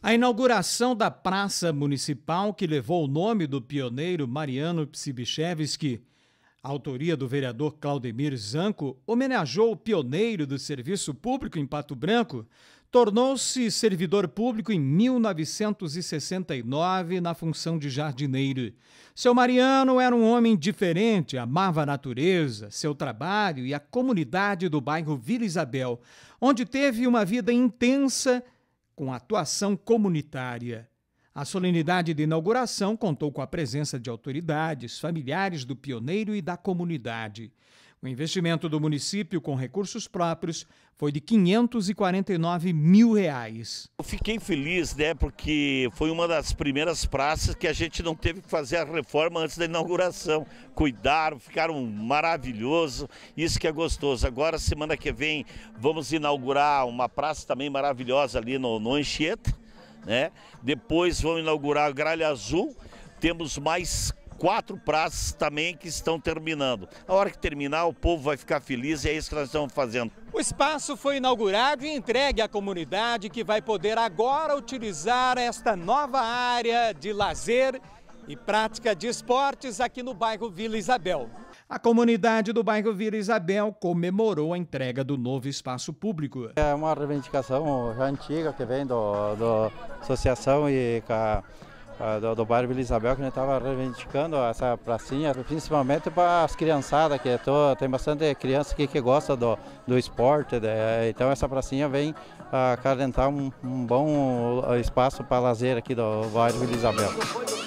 A inauguração da praça municipal, que levou o nome do pioneiro Mariano Psibichevski, autoria do vereador Claudemir Zanco, homenageou o pioneiro do serviço público em Pato Branco, tornou-se servidor público em 1969 na função de jardineiro. Seu Mariano era um homem diferente, amava a natureza, seu trabalho e a comunidade do bairro Vila Isabel, onde teve uma vida intensa e com atuação comunitária. A solenidade de inauguração contou com a presença de autoridades, familiares do pioneiro e da comunidade. O investimento do município com recursos próprios foi de 549 mil reais. Eu fiquei feliz, né, porque foi uma das primeiras praças que a gente não teve que fazer a reforma antes da inauguração. Cuidaram, ficaram maravilhoso, isso que é gostoso. Agora, semana que vem, vamos inaugurar uma praça também maravilhosa ali no, no Anchieta, né? Depois vamos inaugurar a Gralha Azul. Temos mais quatro praças também que estão terminando. A hora que terminar, o povo vai ficar feliz e é isso que nós estamos fazendo. O espaço foi inaugurado e entregue à comunidade que vai poder agora utilizar esta nova área de lazer e prática de esportes aqui no bairro Vila Isabel. A comunidade do bairro Vila Isabel comemorou a entrega do novo espaço público. É uma reivindicação já antiga que vem da associação e com a do, do bairro Vila Isabel, que a gente estava reivindicando essa pracinha, principalmente para as criançadas, que é tô, tem bastante criança aqui que gosta do, do esporte, né? então essa pracinha vem acalentar um, um bom espaço para lazer aqui do bairro Vila Isabel.